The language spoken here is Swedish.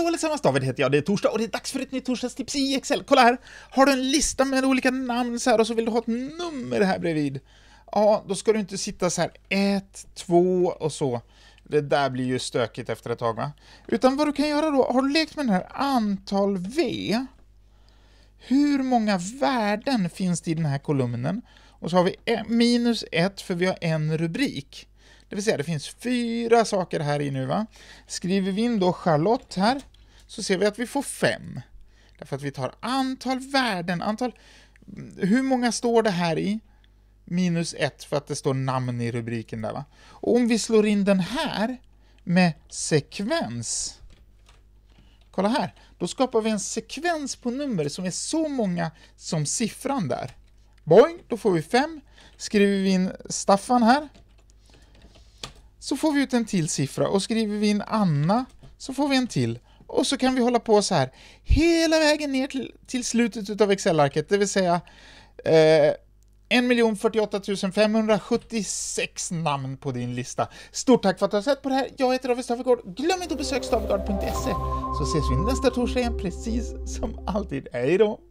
Hallå allesammans, David heter jag, det är torsdag och det är dags för ett nytt torsdagstips i Excel. Kolla här! Har du en lista med olika namn så här och så vill du ha ett nummer här bredvid? Ja, då ska du inte sitta så här 1, 2 och så. Det där blir ju stökigt efter ett tag va? Utan vad du kan göra då, har du lekt med den här antal V? Hur många värden finns det i den här kolumnen? Och så har vi e- minus 1 för vi har en rubrik. Det vill säga, det finns fyra saker här i nu va? Skriver vi in då Charlotte här, så ser vi att vi får 5. Därför att vi tar antal värden, antal... Hur många står det här i? Minus 1 för att det står namn i rubriken där va? Och om vi slår in den här med sekvens, kolla här, då skapar vi en sekvens på nummer som är så många som siffran där. Boing, då får vi 5. Skriver vi in Staffan här, så får vi ut en till siffra och skriver vi in Anna så får vi en till och så kan vi hålla på så här hela vägen ner till, till slutet av Excel-arket, det vill säga eh, 1 048 576 namn på din lista. Stort tack för att du har sett på det här. Jag heter David Stavegård. Glöm inte att besöka Stavegard.se, så ses vi nästa torsdag igen precis som alltid. Hej då!